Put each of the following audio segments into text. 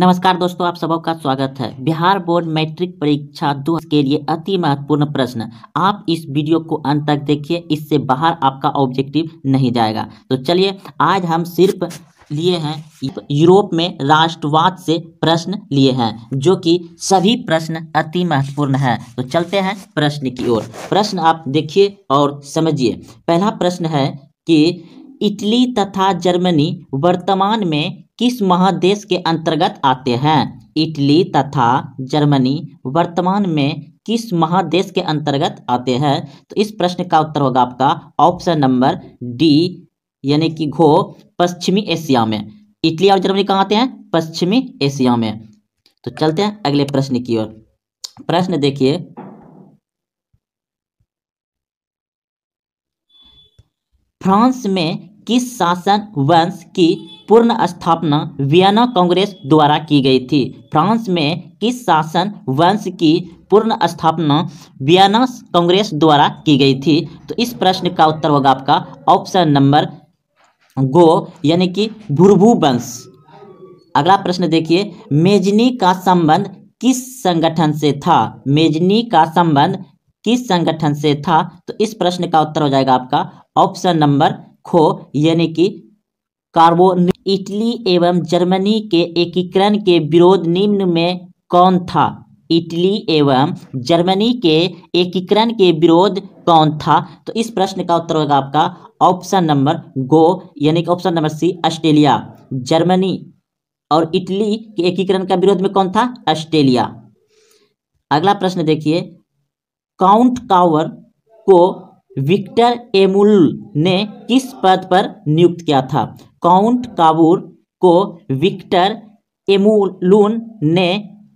नमस्कार दोस्तों आप सबका का स्वागत है बिहार बोर्ड मैट्रिक परीक्षा दो के लिए अति महत्वपूर्ण प्रश्न आप इस वीडियो को अंत तक देखिए इससे बाहर आपका ऑब्जेक्टिव नहीं जाएगा तो चलिए आज हम सिर्फ लिए हैं यूरोप में राष्ट्रवाद से प्रश्न लिए हैं जो कि सभी प्रश्न अति महत्वपूर्ण है तो चलते हैं प्रश्न की ओर प्रश्न आप देखिए और समझिए पहला प्रश्न है कि इटली तथा जर्मनी वर्तमान में किस महादेश के अंतर्गत आते हैं इटली तथा जर्मनी वर्तमान में किस महादेश के अंतर्गत आते हैं तो इस प्रश्न का उत्तर होगा आपका ऑप्शन नंबर डी यानी कि घो पश्चिमी एशिया में इटली और जर्मनी कहाँ आते हैं पश्चिमी एशिया में तो चलते हैं अगले प्रश्न की ओर प्रश्न देखिए फ्रांस में किस शासन वंश की पूर्ण स्थापना वियना कांग्रेस द्वारा की गई थी फ्रांस में किस शासन वंश की पूर्ण स्थापना वियना कांग्रेस द्वारा की गई थी तो इस प्रश्न का उत्तर होगा आपका ऑप्शन नंबर गो यानी कि भुरभू वंश अगला प्रश्न देखिए मेजनी का संबंध किस संगठन से था मेजनी का संबंध किस संगठन से था तो इस प्रश्न का उत्तर हो जाएगा आपका ऑप्शन नंबर खो यानी कि कार्बो इटली एवं जर्मनी के एकीकरण के विरोध निम्न में कौन था इटली एवं जर्मनी के एकीकरण के विरोध कौन था तो इस प्रश्न का उत्तर होगा आपका ऑप्शन नंबर गो यानी कि option number C Australia Germany और इटली के एकीकरण का विरोध में कौन था ऑस्ट्रेलिया अगला प्रश्न देखिए काउंट कावर को विक्टर एमुल ने किस पद पर नियुक्त किया था काउंट काबूर को विक्टर एमुलून ने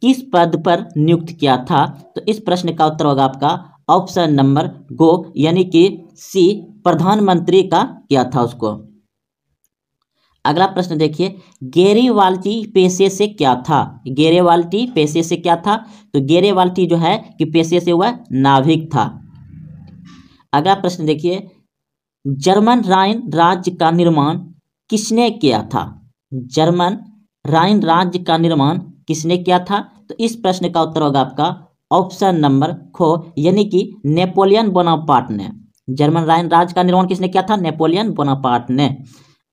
किस पद पर नियुक्त किया था तो इस प्रश्न का उत्तर होगा आपका ऑप्शन नंबर गो यानी कि सी प्रधानमंत्री का किया था उसको अगला प्रश्न देखिए गेरेवाल्टी पेशे से क्या था गेरेवाल्टी पेशे से क्या था तो गेरेवाल्टी जो है कि पेशे से वह नाभिक था अगला प्रश्न देखिए जर्मन राइन राज्य का निर्माण किसने किया था जर्मन राइन राज्य का निर्माण किसने किया था तो इस प्रश्न का उत्तर होगा आपका ऑप्शन नंबर खो यानी कि नेपोलियन बोनापार्ट ने जर्मन राइन राज्य का निर्माण किसने किया था नेपोलियन बोनापार्ट ने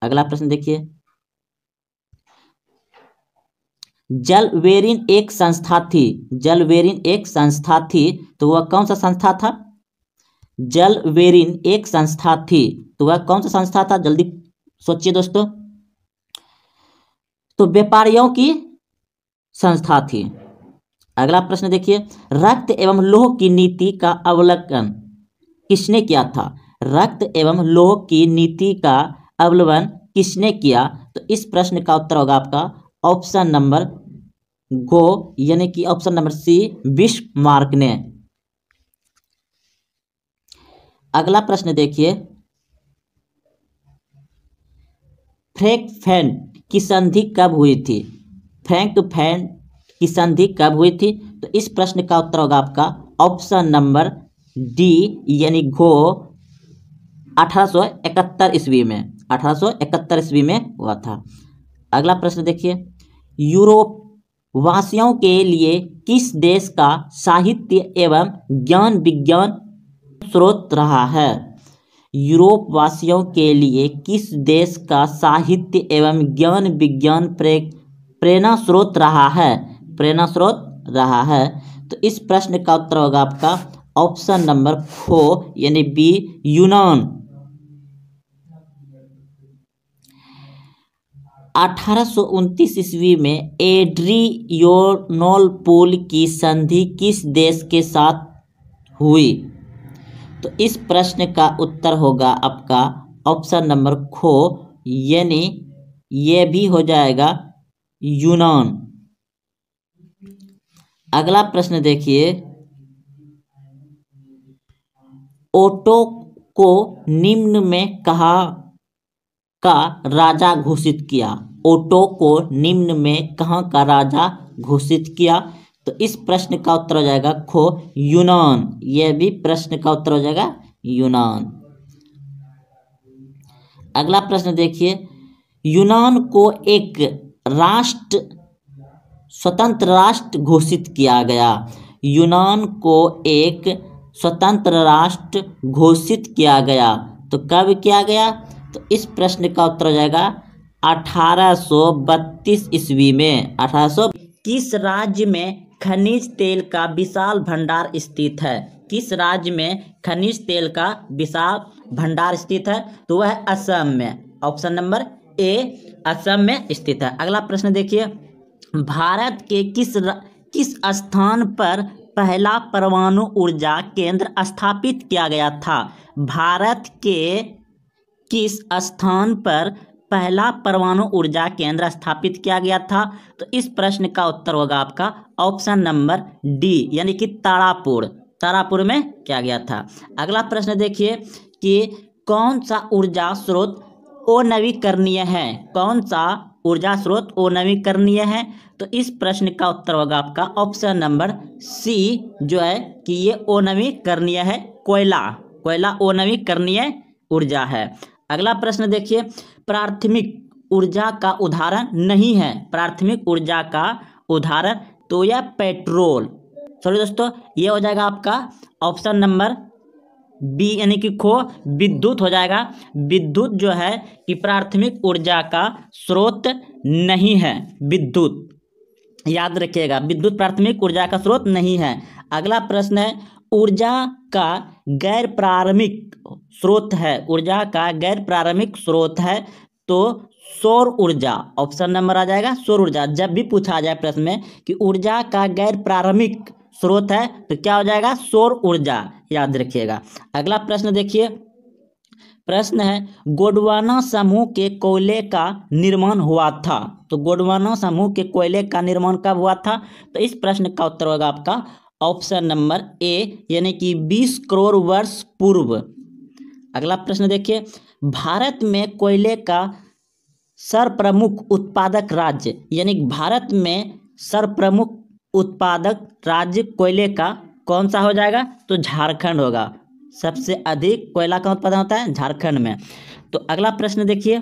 अगला प्रश्न देखिए जलवेरिन एक संस्था थी जलवेरिन एक संस्था थी तो वह कौन सा संस्था था जल वेरिन एक संस्था थी तो वह कौन सा संस्था था जल्दी सोचिए दोस्तों तो व्यापारियों की संस्था थी अगला प्रश्न देखिए रक्त एवं लोह की नीति का अवलोकन किसने किया था रक्त एवं लोह की नीति का अवलोकन किसने किया तो इस प्रश्न का उत्तर होगा आपका ऑप्शन नंबर गो यानी कि ऑप्शन नंबर सी बिस्मार्क ने अगला प्रश्न देखिए फ्रैंक फैन की संधि कब हुई थी फ्रैंक फैन की संधि कब हुई थी तो इस प्रश्न का उत्तर होगा आपका ऑप्शन नंबर डी यानी घो 1871 ईस्वी में 1871 ईस्वी में हुआ था अगला प्रश्न देखिए यूरोप वासियों के लिए किस देश का साहित्य एवं ज्ञान विज्ञान स्रोत रहा है यूरोप वासियों के लिए किस देश का साहित्य एवं ज्ञान विज्ञान प्रे प्रेरणा स्रोत रहा है प्रेरणा स्रोत रहा है तो इस प्रश्न का उत्तर होगा आपका ऑप्शन नंबर खो यानी बी यूनान 1829 ईस्वी में एड्रियोनोल पुल की संधि किस देश के साथ हुई तो इस प्रश्न का उत्तर होगा आपका ऑप्शन नंबर खो यानी यह भी हो जाएगा यूनान अगला प्रश्न देखिए ओटो को निम्न में कहा का राजा घोषित किया ओटो को निम्न में कहा का राजा घोषित किया तो इस प्रश्न का उत्तर हो जाएगा खो यूनान यह भी प्रश्न का उत्तर हो जाएगा यूनान अगला प्रश्न देखिए यूनान को एक राष्ट्र स्वतंत्र राष्ट्र घोषित किया गया यूनान को एक स्वतंत्र राष्ट्र घोषित किया गया तो कब किया गया तो इस प्रश्न का उत्तर हो जाएगा 1832 ईस्वी में 1800 किस राज्य में खनिज तेल का विशाल भंडार स्थित है किस राज्य में खनिज तेल का विशाल भंडार स्थित है तो वह असम में ऑप्शन नंबर ए असम में स्थित है अगला प्रश्न देखिए भारत के किस र, किस स्थान पर पहला परमाणु ऊर्जा केंद्र स्थापित किया गया था भारत के किस स्थान पर पहला परमाणु ऊर्जा केंद्र स्थापित किया गया था तो इस प्रश्न का उत्तर होगा आपका ऑप्शन नंबर डी यानी कि तारापुर तारापुर में किया गया था अगला प्रश्न देखिए कि कौन सा ऊर्जा स्रोत अनवीकरणीय है कौन सा ऊर्जा स्रोत अनवीकरणीय है तो इस प्रश्न का उत्तर होगा आपका ऑप्शन नंबर सी जो है कि ये अनवीकरणीय है कोयला कोयला अनवीकरणीय ऊर्जा है अगला प्रश्न देखिए प्राथमिक ऊर्जा का उदाहरण नहीं है प्राथमिक ऊर्जा का उदाहरण तो यह पेट्रोल सॉरी दोस्तों ये हो जाएगा आपका ऑप्शन नंबर बी यानी कि खो विद्युत हो जाएगा विद्युत जो है कि प्राथमिक ऊर्जा का स्रोत नहीं है विद्युत याद रखिएगा विद्युत प्राथमिक ऊर्जा का स्रोत नहीं है अगला प्रश्न है ऊर्जा का गैर प्रारंभिक स्रोत है ऊर्जा का गैर प्रारंभिक स्रोत है तो सौर ऊर्जा ऑप्शन नंबर आ जाएगा सौर ऊर्जा जब भी पूछा जाए प्रश्न में कि ऊर्जा का गैर प्रारंभिक स्रोत है तो क्या हो जाएगा सौर ऊर्जा याद रखिएगा अगला प्रश्न देखिए प्रश्न है गोडवाना समूह के कोयले का निर्माण हुआ था तो गोडवाना समूह के कोयले का निर्माण कब हुआ था तो इस प्रश्न का उत्तर होगा आपका ऑप्शन नंबर ए यानी कि बीस करोड़ वर्ष पूर्व अगला प्रश्न देखिए भारत में कोयले का सर्वप्रमुख उत्पादक राज्य यानी भारत में सर्वप्रमुख उत्पादक राज्य कोयले का कौन सा हो जाएगा तो झारखंड होगा सबसे अधिक कोयला का उत्पादन होता है झारखंड में तो अगला प्रश्न देखिए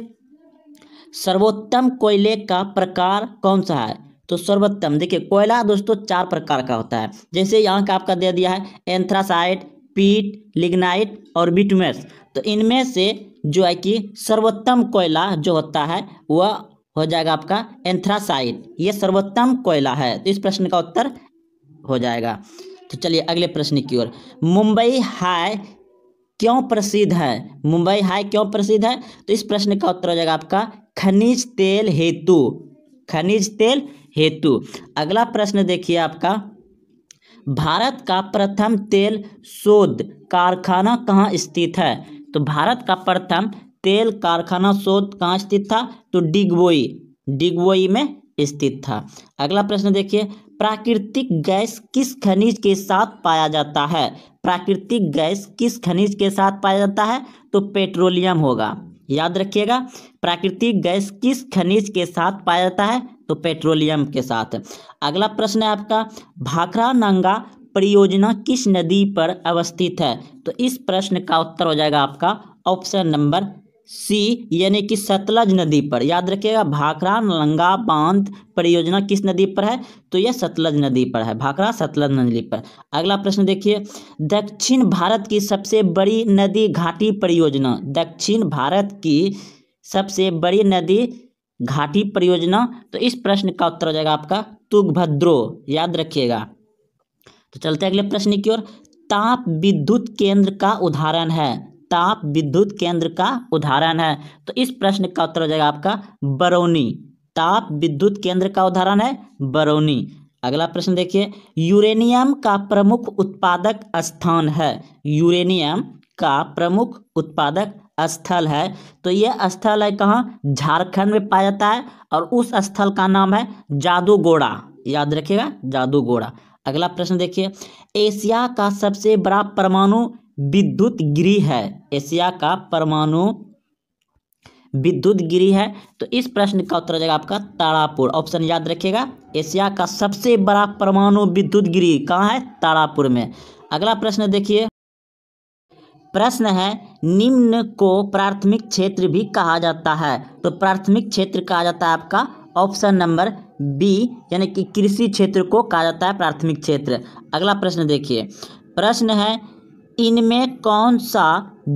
सर्वोत्तम कोयले का प्रकार कौन सा है तो सर्वोत्तम देखिए कोयला दोस्तों चार प्रकार का होता है जैसे यहाँ का आपका दे दिया है एंथ्रासाइट पीट लिग्नाइट और बिटमेस तो इनमें से जो है कि सर्वोत्तम कोयला जो होता है वह हो जाएगा आपका एंथ्रासाइट ये सर्वोत्तम कोयला है तो इस प्रश्न का उत्तर हो जाएगा तो चलिए अगले प्रश्न की ओर मुंबई हाई क्यों प्रसिद्ध है मुंबई हाई क्यों प्रसिद्ध है तो इस प्रश्न का उत्तर हो जाएगा आपका खनिज तेल हेतु खनिज तेल हेतु अगला प्रश्न देखिए आपका भारत का प्रथम तेल शोध कारखाना कहाँ स्थित है तो भारत का प्रथम तेल कारखाना शोध कहाँ स्थित था तो डिगबोई डिगबोई में स्थित था अगला प्रश्न देखिए प्राकृतिक गैस किस खनिज के साथ पाया जाता है प्राकृतिक गैस किस खनिज के साथ पाया जाता है तो पेट्रोलियम होगा याद रखिएगा प्राकृतिक गैस किस खनिज के साथ पाया जाता है तो पेट्रोलियम के साथ अगला प्रश्न है आपका भाखरा नंगा परियोजना किस नदी पर अवस्थित है तो इस प्रश्न का उत्तर हो जाएगा आपका ऑप्शन नंबर सी यानी कि सतलज नदी पर याद रखिएगा भाखरा लंगा बांध परियोजना किस नदी पर है तो यह सतलज नदी पर है भाखरा सतलज नदी पर अगला प्रश्न देखिए दक्षिण भारत की सबसे बड़ी नदी घाटी परियोजना दक्षिण भारत की सबसे बड़ी नदी घाटी परियोजना तो इस प्रश्न का उत्तर हो जाएगा आपका तुगभद्रो याद रखिएगा तो चलते अगले प्रश्न की ओर ताप विद्युत केंद्र का उदाहरण है ताप विद्युत केंद्र का उदाहरण है तो इस प्रश्न का उत्तर हो जाएगा आपका बरौनी ताप विद्युत केंद्र का उदाहरण है बरौनी अगला प्रश्न देखिए यूरेनियम का प्रमुख उत्पादक स्थान है यूरेनियम का प्रमुख उत्पादक स्थल है तो यह स्थल है कहाँ झारखंड में पाया जाता है और उस स्थल का नाम है जादूगोड़ा याद रखिएगा जादूगोड़ा अगला प्रश्न देखिए एशिया का सबसे बड़ा परमाणु विद्युत गृह है एशिया का परमाणु विद्युत गृह है तो इस प्रश्न का उत्तर जाएगा आपका तारापुर ऑप्शन याद रखिएगा एशिया का सबसे बड़ा परमाणु विद्युत गृह कहाँ है तारापुर में अगला प्रश्न देखिए प्रश्न है निम्न को प्राथमिक क्षेत्र भी कहा जाता है तो प्राथमिक क्षेत्र कहा जाता है आपका ऑप्शन नंबर बी यानी कि कृषि क्षेत्र को कहा जाता है प्राथमिक क्षेत्र अगला प्रश्न देखिए प्रश्न है इनमें कौन सा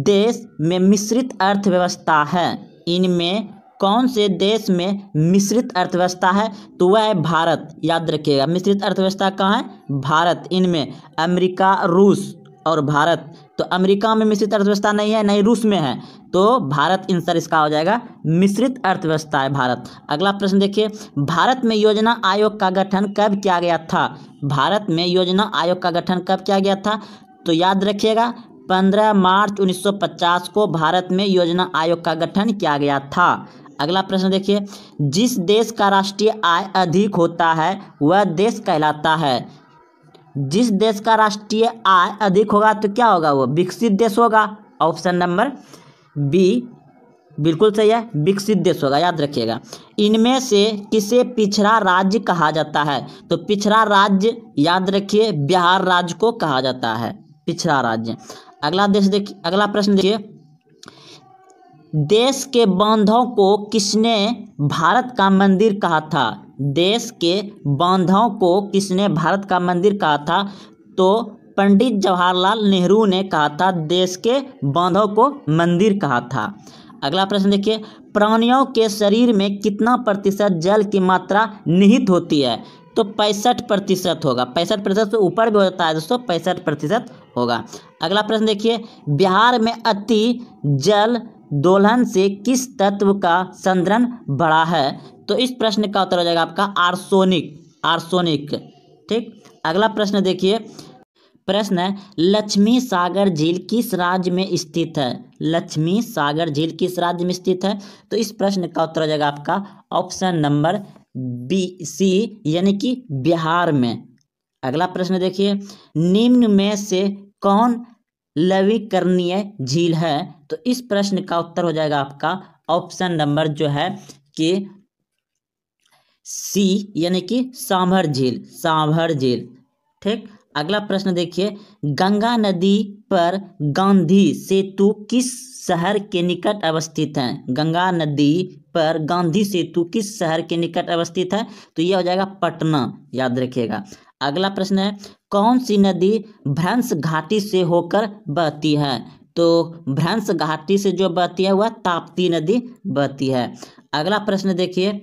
देश में मिश्रित अर्थव्यवस्था है इनमें कौन से देश में मिश्रित अर्थव्यवस्था है तो वह है भारत याद रखिएगा मिश्रित अर्थव्यवस्था कहाँ है भारत इनमें अमेरिका रूस और भारत तो अमेरिका में मिश्रित अर्थव्यवस्था नहीं है नहीं रूस में है तो भारत आंसर इसका हो जाएगा मिश्रित अर्थव्यवस्था है भारत अगला प्रश्न देखिए भारत में योजना आयोग का गठन कब किया गया था भारत में योजना आयोग का गठन कब किया गया था तो याद रखिएगा 15 मार्च 1950 को भारत में योजना आयोग का गठन किया गया था अगला प्रश्न देखिए जिस देश का राष्ट्रीय आय अधिक होता है वह देश कहलाता है जिस देश का राष्ट्रीय आय अधिक होगा तो क्या होगा वो विकसित देश होगा ऑप्शन नंबर बी बिल्कुल सही है विकसित देश होगा याद रखिएगा इनमें से किसे पिछड़ा राज्य कहा जाता है तो पिछड़ा राज्य याद रखिए बिहार राज्य को कहा जाता है पिछड़ा राज्य अगला देश देखिए अगला प्रश्न देखिए देश के बांधों को किसने भारत का मंदिर कहा था देश के बांधों को किसने भारत का मंदिर कहा था तो पंडित जवाहरलाल नेहरू ने कहा था देश के बांधों को मंदिर कहा था अगला प्रश्न देखिए प्राणियों के शरीर में कितना प्रतिशत जल की मात्रा निहित होती है तो पैंसठ प्रतिशत होगा पैंसठ प्रतिशत से ऊपर भी होता है दोस्तों पैंसठ प्रतिशत होगा अगला प्रश्न देखिए बिहार में अति जल दोलन से किस तत्व का संदर्भ बढ़ा है तो इस प्रश्न का उत्तर हो जाएगा आपका आर्सोनिक आर्सोनिक ठीक अगला प्रश्न देखिए प्रश्न है लक्ष्मी सागर झील किस राज्य में स्थित है लक्ष्मी सागर झील किस राज्य में स्थित है तो इस प्रश्न का उत्तर हो जाएगा आपका ऑप्शन नंबर बी सी यानी कि बिहार में अगला प्रश्न देखिए निम्न में से कौन लवीकरणीय झील है तो इस प्रश्न का उत्तर हो जाएगा आपका ऑप्शन नंबर जो है कि सी यानी कि सांभर झील सांभर झील ठीक अगला प्रश्न देखिए गंगा नदी पर गांधी सेतु किस शहर के निकट अवस्थित है गंगा नदी पर गांधी सेतु किस शहर के निकट अवस्थित है तो यह हो जाएगा पटना याद रखिएगा अगला प्रश्न है कौन सी नदी भ्रंश घाटी से होकर बहती है तो भ्रंश घाटी से जो बहती है वह ताप्ती नदी बहती है अगला प्रश्न देखिए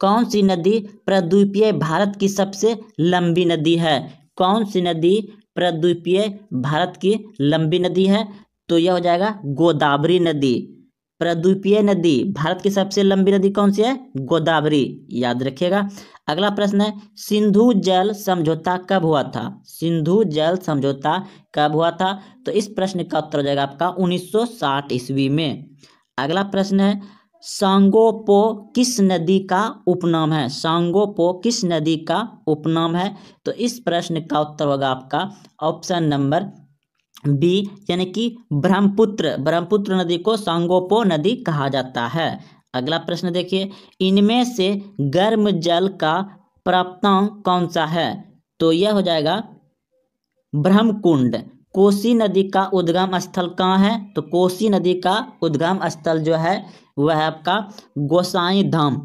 कौन सी नदी प्रद्वीपीय भारत की सबसे लंबी नदी है कौन सी नदी प्रद्वीपीय भारत की लंबी नदी है तो यह हो जाएगा गोदावरी नदी प्रद्वीपीय नदी भारत की सबसे लंबी नदी कौन सी है गोदावरी याद रखिएगा अगला प्रश्न है सिंधु जल समझौता कब हुआ था सिंधु जल समझौता कब हुआ था तो इस प्रश्न का उत्तर हो जाएगा आपका 1960 ईस्वी में अगला प्रश्न है सांगोपो किस नदी का उपनाम है सांगोपो किस नदी का उपनाम है तो इस प्रश्न का उत्तर होगा आपका ऑप्शन नंबर बी यानी कि ब्रह्मपुत्र ब्रह्मपुत्र नदी को सांगोपो नदी कहा जाता है अगला प्रश्न देखिए इनमें से गर्म जल का प्राप्तांक कौन सा है तो यह हो जाएगा ब्रह्मकुंड कोसी नदी का उद्गम स्थल कहाँ है तो कोसी नदी का उद्गम स्थल जो है वह आपका गोसाई धाम